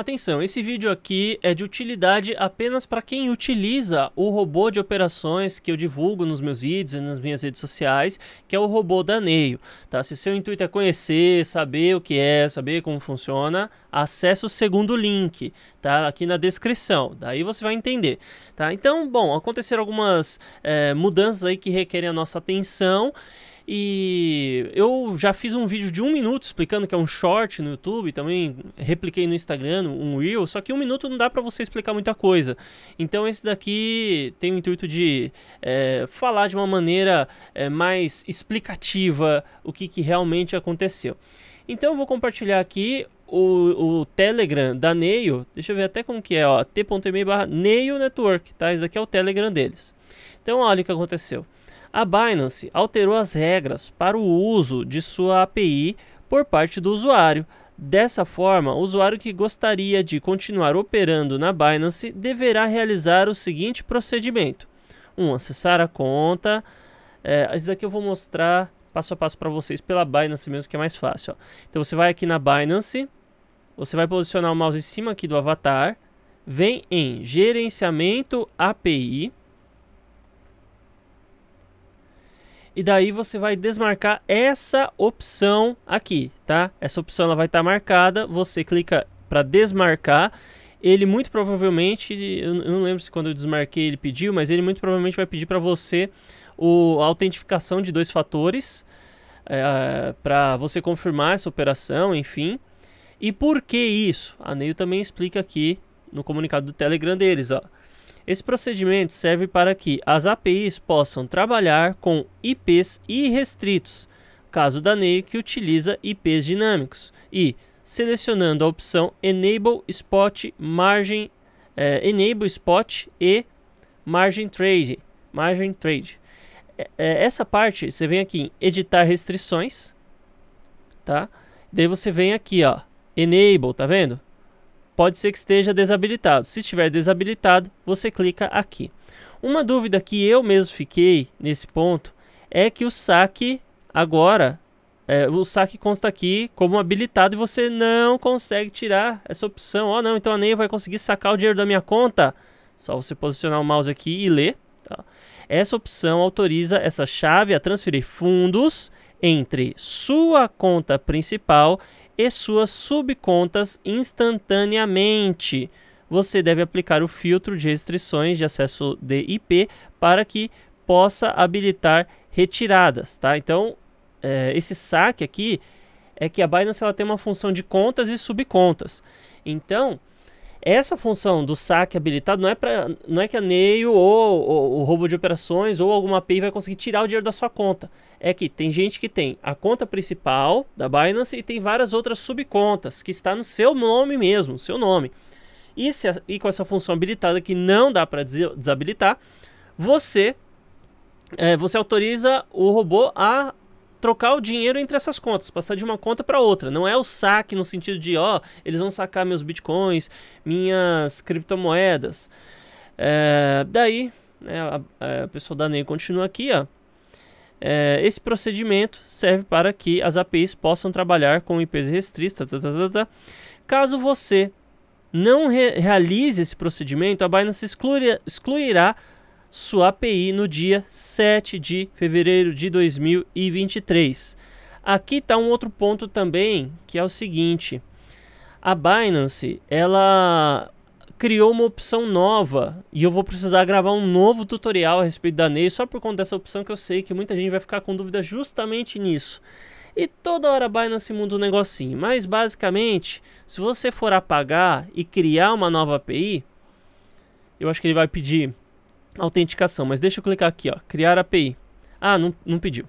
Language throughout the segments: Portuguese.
Atenção, esse vídeo aqui é de utilidade apenas para quem utiliza o robô de operações que eu divulgo nos meus vídeos e nas minhas redes sociais, que é o robô da Neio, tá? Se seu intuito é conhecer, saber o que é, saber como funciona, acesse o segundo link, tá? Aqui na descrição, daí você vai entender, tá? Então, bom, aconteceram algumas é, mudanças aí que requerem a nossa atenção, e eu já fiz um vídeo de um minuto explicando que é um short no YouTube, também repliquei no Instagram um Reel, só que um minuto não dá para você explicar muita coisa. Então esse daqui tem o intuito de é, falar de uma maneira é, mais explicativa o que, que realmente aconteceu. Então eu vou compartilhar aqui o, o, Telegram da Neio, deixa eu ver até como que é, ó, t.me barra Neio Network, tá? Esse aqui é o Telegram deles. Então, olha o que aconteceu a Binance alterou as regras para o uso de sua API por parte do usuário. Dessa forma, o usuário que gostaria de continuar operando na Binance deverá realizar o seguinte procedimento: 1. Um, acessar a conta. É, isso daqui eu vou mostrar passo a passo para vocês pela Binance mesmo, que é mais fácil. Ó. Então você vai aqui na Binance, você vai posicionar o mouse em cima aqui do avatar, vem em Gerenciamento API. E daí você vai desmarcar essa opção aqui, tá? Essa opção ela vai estar tá marcada, você clica para desmarcar. Ele muito provavelmente, eu não lembro se quando eu desmarquei ele pediu, mas ele muito provavelmente vai pedir para você o, a autentificação de dois fatores é, eh, para você confirmar essa operação, enfim. E por que isso? A Neil também explica aqui no comunicado do Telegram deles, ó. Esse procedimento serve para que as APIs possam trabalhar com IPs irrestritos, caso da NEI que utiliza IPs dinâmicos, e selecionando a opção Enable Spot Margin é, Enable Spot e Margin Trade. Margin Trade. É, é, essa parte você vem aqui em Editar Restrições, tá? Daí você vem aqui, ó, Enable, tá vendo? pode ser que esteja desabilitado. Se estiver desabilitado, você clica aqui. Uma dúvida que eu mesmo fiquei nesse ponto é que o saque agora, é, o saque consta aqui como habilitado e você não consegue tirar essa opção. Ó, oh, não, então a Ney vai conseguir sacar o dinheiro da minha conta. Só você posicionar o mouse aqui e ler. Tá? Essa opção autoriza essa chave a transferir fundos entre sua conta principal e suas subcontas instantaneamente. Você deve aplicar o filtro de restrições de acesso de IP para que possa habilitar retiradas, tá? Então, é, esse saque aqui é que a Binance ela tem uma função de contas e subcontas. Então, essa função do saque habilitado não é, para não é que a Neio ou, ou o roubo de operações ou alguma API vai conseguir tirar o dinheiro da sua conta. É que tem gente que tem a conta principal da Binance e tem várias outras subcontas que está no seu nome mesmo, seu nome. E, se, e com essa função habilitada que não dá para desabilitar, você é, você autoriza o robô a trocar o dinheiro entre essas contas, passar de uma conta para outra. Não é o saque no sentido de, ó, eles vão sacar meus bitcoins, minhas criptomoedas. É, daí, né, a, a pessoa da NEI continua aqui, ó. É, esse procedimento serve para que as APIs possam trabalhar com IPs restritas. Tá tá, tá, tá, tá, Caso você não re realize esse procedimento, a Binance excluirá, excluirá sua API no dia 7 de fevereiro de 2023. Aqui está um outro ponto também, que é o seguinte: a Binance ela criou uma opção nova e eu vou precisar gravar um novo tutorial a respeito da ney só por conta dessa opção que eu sei que muita gente vai ficar com dúvida justamente nisso. E toda hora a Binance muda um negocinho, mas basicamente, se você for apagar e criar uma nova API, eu acho que ele vai pedir autenticação. Mas deixa eu clicar aqui, ó, criar API. Ah, não, não pediu.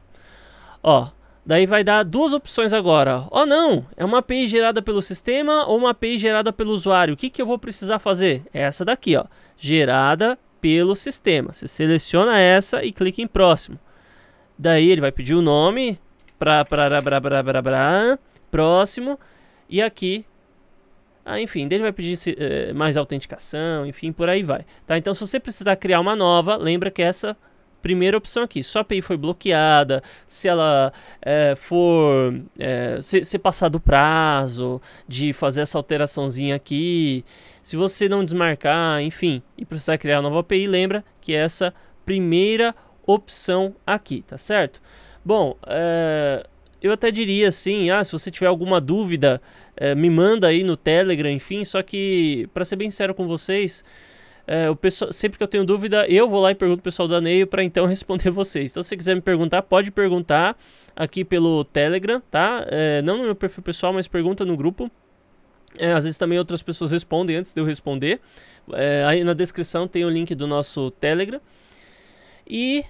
Ó, daí vai dar duas opções agora. Ó, não, é uma API gerada pelo sistema ou uma API gerada pelo usuário. O que, que eu vou precisar fazer? É essa daqui, ó, gerada pelo sistema. Você seleciona essa e clica em próximo. Daí ele vai pedir o nome, pra, pra, pra, pra, pra, pra, pra, próximo, e aqui ah, enfim, ele vai pedir é, mais autenticação, enfim, por aí vai. Tá? Então, se você precisar criar uma nova, lembra que essa primeira opção aqui, se a API foi bloqueada, se ela é, for é, se, se passar do prazo de fazer essa alteraçãozinha aqui, se você não desmarcar, enfim, e precisar criar uma nova API, lembra que essa primeira opção aqui, tá certo? Bom, é, eu até diria assim, ah, se você tiver alguma dúvida, eh, me manda aí no Telegram, enfim. Só que, para ser bem sério com vocês, eh, o pessoal, sempre que eu tenho dúvida, eu vou lá e pergunto o pessoal do Aneio para então responder vocês. Então, se você quiser me perguntar, pode perguntar aqui pelo Telegram, tá? Eh, não no meu perfil pessoal, mas pergunta no grupo. às vezes também outras pessoas respondem antes de eu responder. aí na descrição tem o link do nosso Telegram. E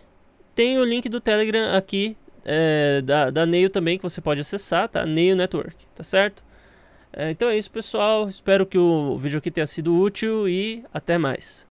tem o link do Telegram aqui é, da, da Neio também, que você pode acessar, tá? Neio Network, tá certo? É, então é isso, pessoal. Espero que o vídeo aqui tenha sido útil e até mais.